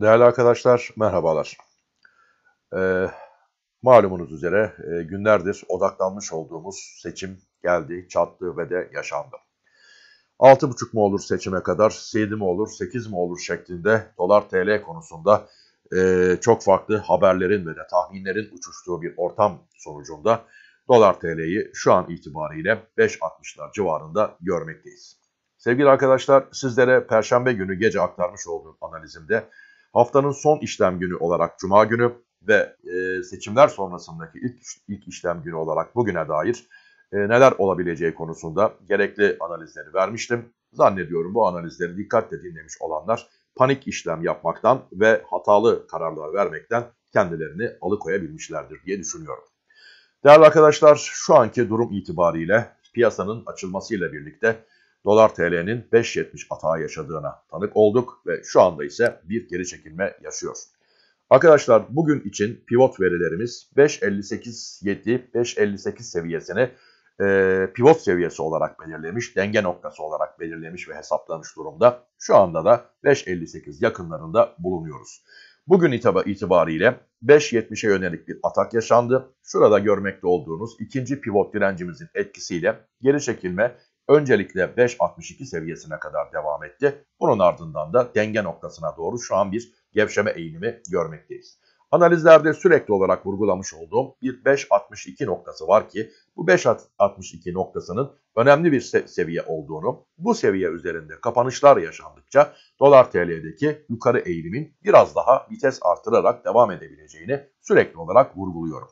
Değerli arkadaşlar merhabalar. Ee, malumunuz üzere e, günlerdir odaklanmış olduğumuz seçim geldi, çattı ve de yaşandı. 6,5 mu olur seçime kadar, 7 mi olur, 8 mi olur şeklinde dolar TL konusunda e, çok farklı haberlerin ve de tahminlerin uçuştuğu bir ortam sonucunda dolar TL'yi şu an itibariyle 5.60'lar civarında görmekteyiz. Sevgili arkadaşlar sizlere Perşembe günü gece aktarmış olduğum analizimde haftanın son işlem günü olarak Cuma günü ve e, seçimler sonrasındaki ilk, ilk işlem günü olarak bugüne dair e, neler olabileceği konusunda gerekli analizleri vermiştim. Zannediyorum bu analizleri dikkatle dinlemiş olanlar panik işlem yapmaktan ve hatalı kararlar vermekten kendilerini alıkoyabilmişlerdir diye düşünüyorum. Değerli arkadaşlar şu anki durum itibariyle piyasanın açılmasıyla birlikte dolar TL'nin 5.70 atağı yaşadığına tanık olduk ve şu anda ise bir geri çekilme yaşıyor. Arkadaşlar bugün için pivot verilerimiz 5.58.7, 5.58 seviyesini e, pivot seviyesi olarak belirlemiş, denge noktası olarak belirlemiş ve hesaplamış durumda. Şu anda da 5.58 yakınlarında bulunuyoruz. Bugün itibariyle 5.70'e yönelik bir atak yaşandı. Şurada görmekte olduğunuz ikinci pivot direncimizin etkisiyle geri çekilme öncelikle 5.62 seviyesine kadar devam etti. Bunun ardından da denge noktasına doğru şu an bir gevşeme eğilimi görmekteyiz. Analizlerde sürekli olarak vurgulamış olduğum bir 5.62 noktası var ki bu 5.62 noktasının önemli bir seviye olduğunu, bu seviye üzerinde kapanışlar yaşandıkça dolar TL'deki yukarı eğilimin biraz daha vites artırarak devam edebileceğini sürekli olarak vurguluyorum.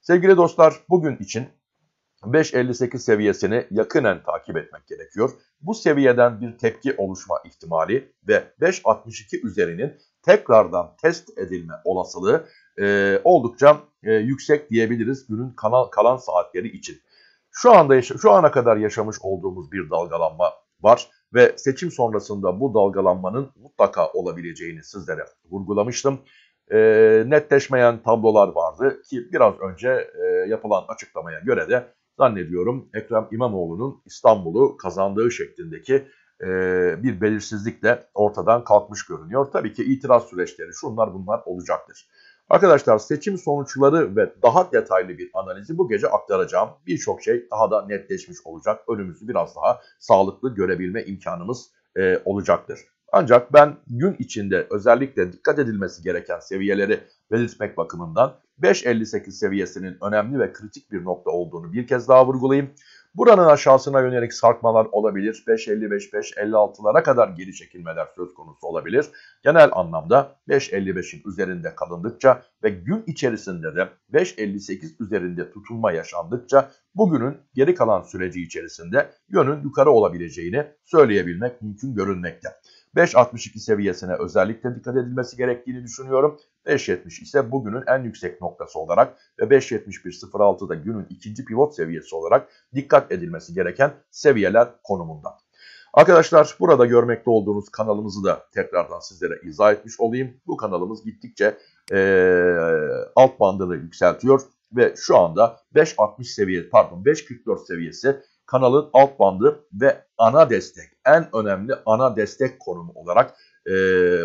Sevgili dostlar bugün için 5.58 seviyesini yakinen takip etmek gerekiyor. Bu seviyeden bir tepki oluşma ihtimali ve 5.62 üzerinin tekrardan test edilme olasılığı e, oldukça e, yüksek diyebiliriz günün kanal, kalan saatleri için. Şu anda şu ana kadar yaşamış olduğumuz bir dalgalanma var ve seçim sonrasında bu dalgalanmanın mutlaka olabileceğini sizlere vurgulamıştım e, netleşmeyen tablolar vardı ki biraz önce e, yapılan açıklamaya göre de zannediyorum Ekrem İmamoğlu'nun İstanbul'u kazandığı şeklindeki e, bir belirsizlikle ortadan kalkmış görünüyor. Tabii ki itiraz süreçleri şunlar bunlar olacaktır. Arkadaşlar seçim sonuçları ve daha detaylı bir analizi bu gece aktaracağım. Birçok şey daha da netleşmiş olacak. Önümüzü biraz daha sağlıklı görebilme imkanımız e, olacaktır. Ancak ben gün içinde özellikle dikkat edilmesi gereken seviyeleri belirtmek bakımından 5.58 seviyesinin önemli ve kritik bir nokta olduğunu bir kez daha vurgulayayım. Buranın aşağısına yönelik sarkmalar olabilir. 5.55-5.56'lara kadar geri çekilmeler söz konusu olabilir. Genel anlamda 5.55'in üzerinde kalındıkça ve gün içerisinde de 5.58 üzerinde tutulma yaşandıkça bugünün geri kalan süreci içerisinde yönün yukarı olabileceğini söyleyebilmek mümkün görünmekte. 5.62 seviyesine özellikle dikkat edilmesi gerektiğini düşünüyorum. 5.70 ise bugünün en yüksek noktası olarak ve 5.71.06 da günün ikinci pivot seviyesi olarak dikkat edilmesi gereken seviyeler konumunda. Arkadaşlar burada görmekte olduğunuz kanalımızı da tekrardan sizlere izah etmiş olayım. Bu kanalımız gittikçe e, alt bandını yükseltiyor ve şu anda 5.60 seviye pardon 5.44 seviyesi kanalın alt bandı ve ana destek, en önemli ana destek konumu olarak e,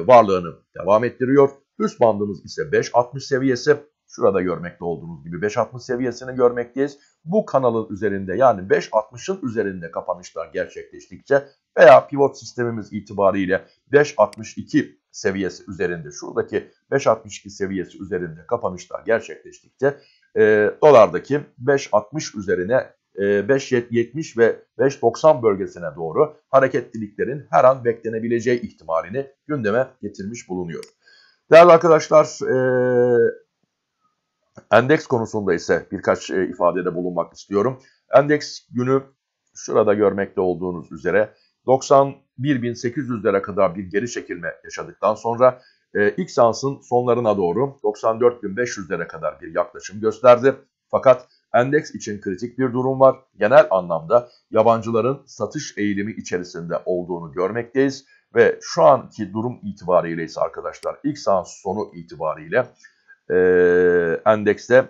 varlığını devam ettiriyor. Üst bandımız ise 5.60 seviyesi. Şurada görmekte olduğunuz gibi 5.60 seviyesini görmekteyiz. Bu kanalın üzerinde yani 5.60'ın üzerinde kapanışlar gerçekleştikçe veya pivot sistemimiz itibariyle 5.62 seviyesi üzerinde şuradaki 5.62 seviyesi üzerinde kapanışlar gerçekleştikçe e, dolardaki 5.60 üzerine 5.70 e, ve 5.90 bölgesine doğru hareketliliklerin her an beklenebileceği ihtimalini gündeme getirmiş bulunuyor. Değerli arkadaşlar, e, endeks konusunda ise birkaç e, ifadede bulunmak istiyorum. Endeks günü şurada görmekte olduğunuz üzere 91.800'lere kadar bir geri çekilme yaşadıktan sonra e, XANS'ın sonlarına doğru 94.500'lere kadar bir yaklaşım gösterdi. Fakat Endeks için kritik bir durum var. Genel anlamda yabancıların satış eğilimi içerisinde olduğunu görmekteyiz. Ve şu anki durum itibariyle ise arkadaşlar ilk saat sonu itibariyle e, endekste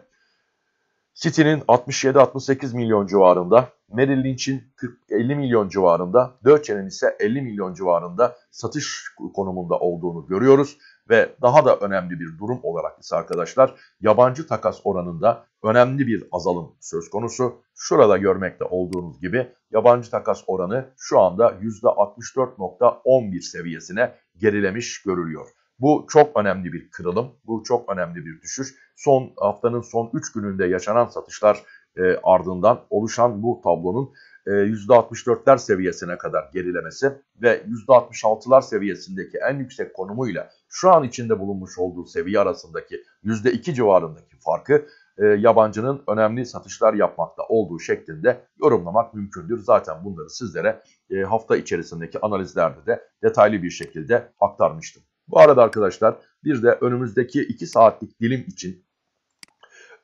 City'nin 67-68 milyon civarında, Merrill Lynch'in 50 milyon civarında, Deutsche'nin ise 50 milyon civarında satış konumunda olduğunu görüyoruz ve daha da önemli bir durum olarak ise arkadaşlar yabancı takas oranında önemli bir azalım söz konusu. Şurada görmekte olduğunuz gibi yabancı takas oranı şu anda %64.11 seviyesine gerilemiş görülüyor. Bu çok önemli bir kırılım, bu çok önemli bir düşüş. Son haftanın son 3 gününde yaşanan satışlar e, ardından oluşan bu tablonun %64'ler e, seviyesine kadar gerilemesi ve %66'lar seviyesindeki en yüksek konumuyla şu an içinde bulunmuş olduğu seviye arasındaki %2 civarındaki farkı e, yabancının önemli satışlar yapmakta olduğu şeklinde yorumlamak mümkündür. Zaten bunları sizlere e, hafta içerisindeki analizlerde de detaylı bir şekilde aktarmıştım. Bu arada arkadaşlar bir de önümüzdeki 2 saatlik dilim için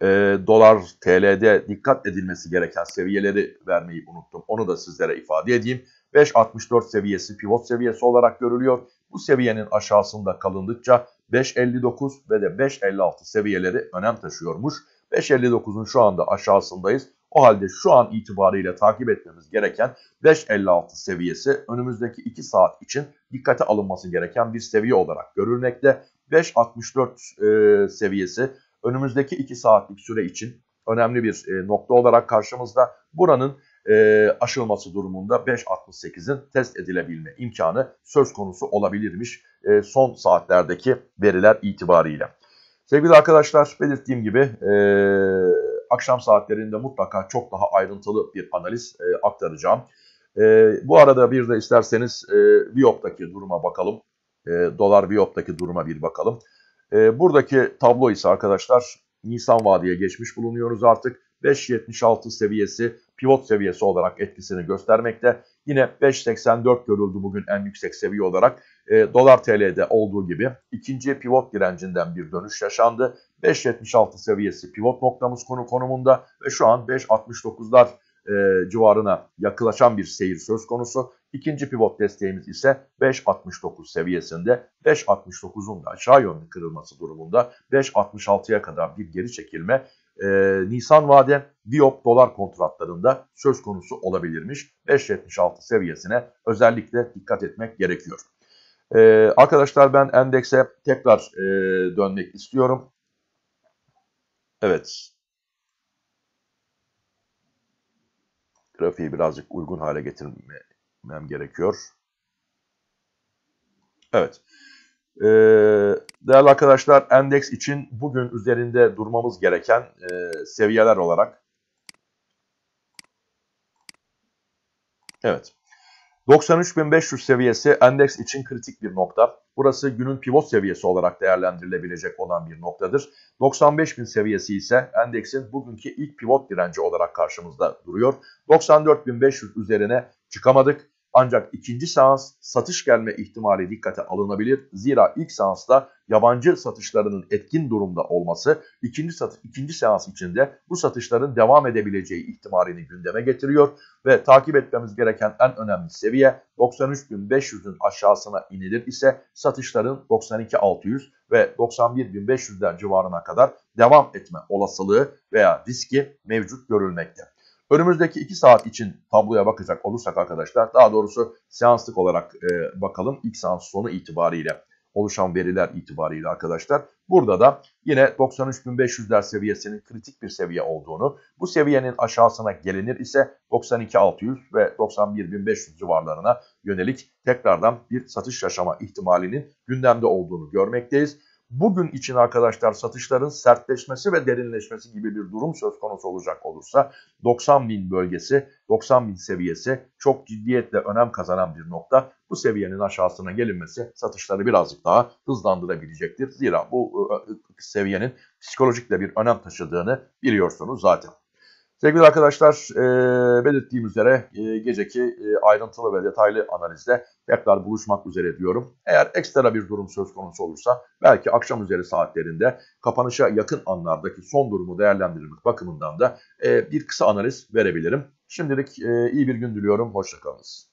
e, dolar TL'de dikkat edilmesi gereken seviyeleri vermeyi unuttum. Onu da sizlere ifade edeyim. 5.64 seviyesi pivot seviyesi olarak görülüyor. Bu seviyenin aşağısında kalındıkça 5.59 ve de 5.56 seviyeleri önem taşıyormuş. 5.59'un şu anda aşağısındayız. O halde şu an itibariyle takip etmemiz gereken 5.56 seviyesi önümüzdeki 2 saat için dikkate alınması gereken bir seviye olarak görülmekte. 5.64 e, seviyesi önümüzdeki 2 saatlik süre için önemli bir e, nokta olarak karşımızda buranın e, aşılması durumunda 5.68'in test edilebilme imkanı söz konusu olabilirmiş e, son saatlerdeki veriler itibariyle. Sevgili arkadaşlar belirttiğim gibi akşam saatlerinde mutlaka çok daha ayrıntılı bir analiz aktaracağım. bu arada bir de isterseniz e, Viyop'taki duruma bakalım. dolar Viyop'taki duruma bir bakalım. E, buradaki tablo ise arkadaşlar Nisan vadiye geçmiş bulunuyoruz artık. 5.76 seviyesi pivot seviyesi olarak etkisini göstermekte. Yine 5.84 görüldü bugün en yüksek seviye olarak. E, Dolar TL'de olduğu gibi ikinci pivot direncinden bir dönüş yaşandı. 5.76 seviyesi pivot noktamız konu konumunda ve şu an 5.69'lar e, civarına yaklaşan bir seyir söz konusu. İkinci pivot desteğimiz ise 5.69 seviyesinde 5.69'un da aşağı yönlü kırılması durumunda 5.66'ya kadar bir geri çekilme e, Nisan vade Diop dolar kontratlarında söz konusu olabilirmiş. 5.76 seviyesine özellikle dikkat etmek gerekiyor. E, arkadaşlar ben endekse tekrar e, dönmek istiyorum. Evet. Grafiği birazcık uygun hale getirmeye gitmem gerekiyor. Evet. Ee, değerli arkadaşlar endeks için bugün üzerinde durmamız gereken e, seviyeler olarak. Evet. 93.500 seviyesi endeks için kritik bir nokta. Burası günün pivot seviyesi olarak değerlendirilebilecek olan bir noktadır. 95.000 seviyesi ise endeksin bugünkü ilk pivot direnci olarak karşımızda duruyor. 94.500 üzerine çıkamadık. Ancak ikinci seans satış gelme ihtimali dikkate alınabilir. Zira ilk seansta yabancı satışlarının etkin durumda olması ikinci, ikinci seans içinde bu satışların devam edebileceği ihtimalini gündeme getiriyor. Ve takip etmemiz gereken en önemli seviye 93.500'ün aşağısına inilir ise satışların 92.600 ve 91.500'ler civarına kadar devam etme olasılığı veya riski mevcut görülmektedir. Önümüzdeki 2 saat için tabloya bakacak olursak arkadaşlar daha doğrusu seanslık olarak e, bakalım ilk seans sonu itibariyle oluşan veriler itibariyle arkadaşlar. Burada da yine 93.500'ler seviyesinin kritik bir seviye olduğunu, bu seviyenin aşağısına gelinir ise 92.600 ve 91.500 civarlarına yönelik tekrardan bir satış yaşama ihtimalinin gündemde olduğunu görmekteyiz bugün için arkadaşlar satışların sertleşmesi ve derinleşmesi gibi bir durum söz konusu olacak olursa 90 bin bölgesi, 90 bin seviyesi çok ciddiyetle önem kazanan bir nokta. Bu seviyenin aşağısına gelinmesi satışları birazcık daha hızlandırabilecektir. Zira bu e, e, seviyenin psikolojik bir önem taşıdığını biliyorsunuz zaten. Sevgili arkadaşlar e, belirttiğim üzere e, geceki e, ayrıntılı ve detaylı analizde tekrar buluşmak üzere diyorum. Eğer ekstra bir durum söz konusu olursa belki akşam üzeri saatlerinde kapanışa yakın anlardaki son durumu değerlendirmek bakımından da e, bir kısa analiz verebilirim. Şimdilik e, iyi bir gün diliyorum. Hoşçakalınız.